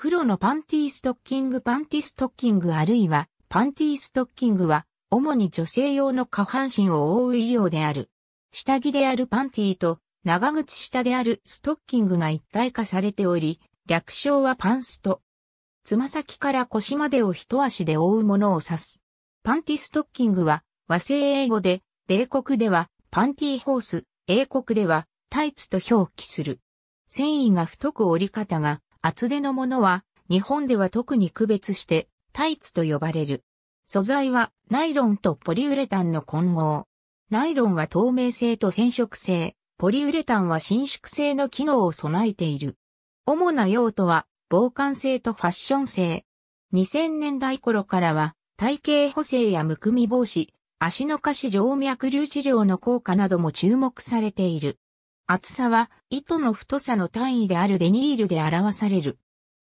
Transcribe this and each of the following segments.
黒のパンティーストッキングパンティストッキングあるいはパンティーストッキングは主に女性用の下半身を覆う衣料である。下着であるパンティーと長靴下であるストッキングが一体化されており、略称はパンスト。つま先から腰までを一足で覆うものを指す。パンティストッキングは和製英語で、米国ではパンティーホース、英国ではタイツと表記する。繊維が太く折り方が厚手のものは、日本では特に区別して、タイツと呼ばれる。素材は、ナイロンとポリウレタンの混合。ナイロンは透明性と染色性、ポリウレタンは伸縮性の機能を備えている。主な用途は、防寒性とファッション性。2000年代頃からは、体型補正やむくみ防止、足の下肢静脈瘤治療の効果なども注目されている。厚さは糸の太さの単位であるデニールで表される。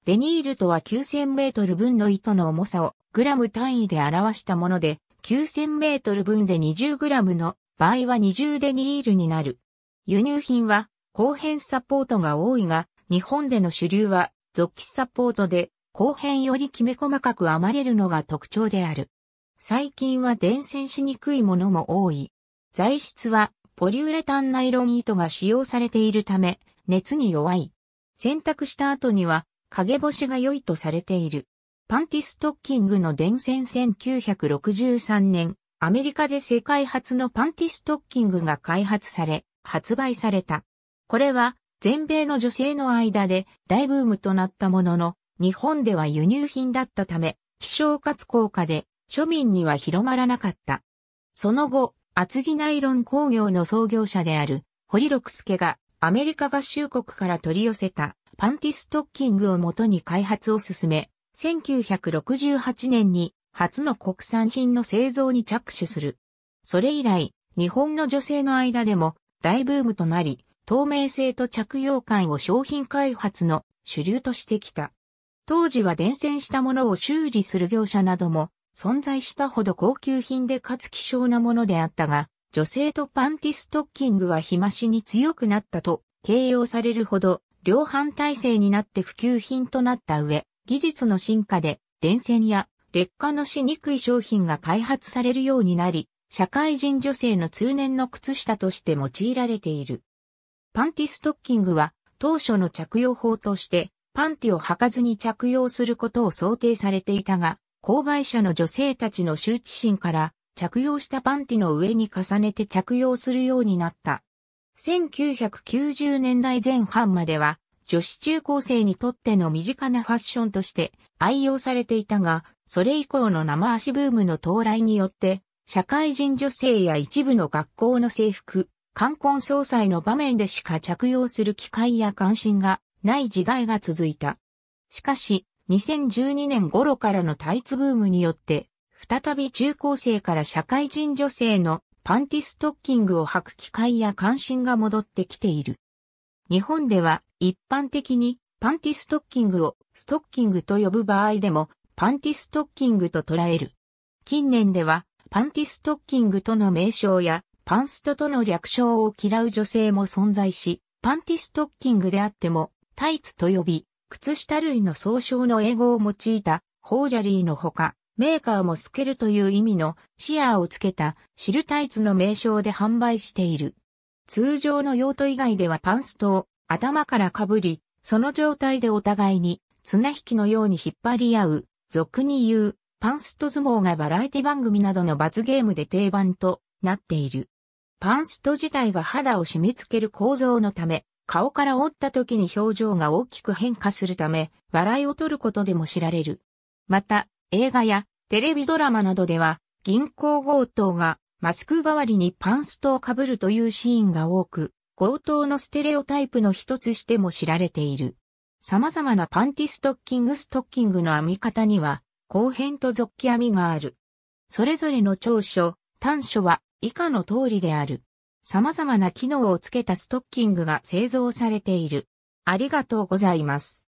デニールとは9000メートル分の糸の重さをグラム単位で表したもので、9000メートル分で20グラムの場合は20デニールになる。輸入品は後編サポートが多いが、日本での主流は続起サポートで、後編よりきめ細かく編まれるのが特徴である。最近は伝染しにくいものも多い。材質はポリウレタンナイロン糸が使用されているため、熱に弱い。洗濯した後には、陰干しが良いとされている。パンティストッキングの伝染1963年、アメリカで世界初のパンティストッキングが開発され、発売された。これは、全米の女性の間で大ブームとなったものの、日本では輸入品だったため、希少かつ高価で、庶民には広まらなかった。その後、厚木ナイロン工業の創業者である堀六助がアメリカ合衆国から取り寄せたパンティストッキングをもとに開発を進め、1968年に初の国産品の製造に着手する。それ以来、日本の女性の間でも大ブームとなり、透明性と着用感を商品開発の主流としてきた。当時は伝染したものを修理する業者なども存在したほど高級品でかつ希少なものであったが、女性とパンティストッキングは日増しに強くなったと形容されるほど、量販体制になって普及品となった上、技術の進化で電線や劣化のしにくい商品が開発されるようになり、社会人女性の通年の靴下として用いられている。パンティストッキングは当初の着用法としてパンティを履かずに着用することを想定されていたが、購買者の女性たちの羞恥心から着用したパンティの上に重ねて着用するようになった。1990年代前半までは女子中高生にとっての身近なファッションとして愛用されていたが、それ以降の生足ブームの到来によって、社会人女性や一部の学校の制服、冠婚葬祭の場面でしか着用する機会や関心がない時代が続いた。しかし、2012年頃からのタイツブームによって、再び中高生から社会人女性のパンティストッキングを履く機会や関心が戻ってきている。日本では一般的にパンティストッキングをストッキングと呼ぶ場合でもパンティストッキングと捉える。近年ではパンティストッキングとの名称やパンストとの略称を嫌う女性も存在し、パンティストッキングであってもタイツと呼び、靴下類の総称の英語を用いたホージャリーのほか、メーカーも透けるという意味のシアーをつけたシルタイツの名称で販売している。通常の用途以外ではパンストを頭からかぶり、その状態でお互いに綱引きのように引っ張り合う、俗に言うパンスト相撲がバラエティ番組などの罰ゲームで定番となっている。パンスト自体が肌を締め付ける構造のため、顔から折った時に表情が大きく変化するため、笑いを取ることでも知られる。また、映画やテレビドラマなどでは、銀行強盗がマスク代わりにパンストを被るというシーンが多く、強盗のステレオタイプの一つしても知られている。様々なパンティストッキングストッキングの編み方には、後編と続き編みがある。それぞれの長所、短所は以下の通りである。様々な機能をつけたストッキングが製造されている。ありがとうございます。